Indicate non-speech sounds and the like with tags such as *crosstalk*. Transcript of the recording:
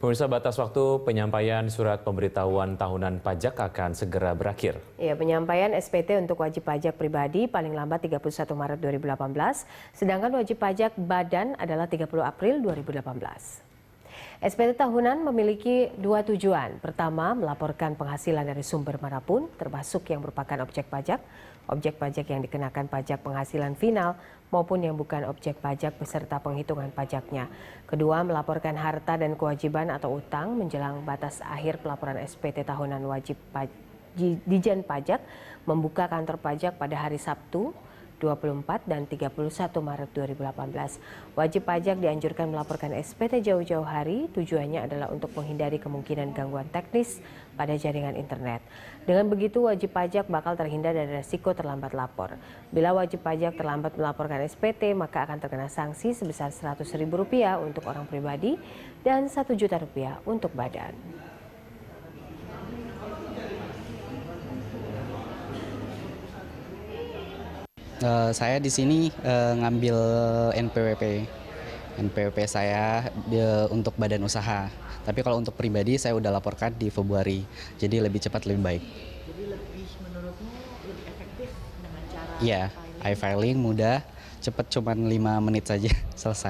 Pemirsa batas waktu penyampaian surat pemberitahuan tahunan pajak akan segera berakhir. Ya, penyampaian SPT untuk wajib pajak pribadi paling lambat 31 Maret 2018, sedangkan wajib pajak badan adalah 30 April 2018. SPT tahunan memiliki dua tujuan. Pertama, melaporkan penghasilan dari sumber manapun, termasuk yang merupakan objek pajak, objek pajak yang dikenakan pajak penghasilan final, maupun yang bukan objek pajak beserta penghitungan pajaknya. Kedua, melaporkan harta dan kewajiban atau utang menjelang batas akhir pelaporan SPT tahunan wajib pajak Dijen Pajak membuka kantor pajak pada hari Sabtu 24 dan 31 Maret 2018. Wajib pajak dianjurkan melaporkan SPT jauh-jauh hari, tujuannya adalah untuk menghindari kemungkinan gangguan teknis pada jaringan internet. Dengan begitu, wajib pajak bakal terhindar dari risiko terlambat lapor. Bila wajib pajak terlambat melaporkan SPT, maka akan terkena sanksi sebesar Rp100.000 untuk orang pribadi dan Rp1 untuk badan. Eh, saya di sini uh, ngambil NPWP. NPWP saya uh, untuk badan usaha. Tapi kalau untuk pribadi saya udah laporkan di Februari. Jadi lebih cepat lebih baik. Jadi lebih menurutmu lebih efektif dengan cara Iya, yeah, e-filing mudah, cepat cuma 5 menit saja *laughs* selesai.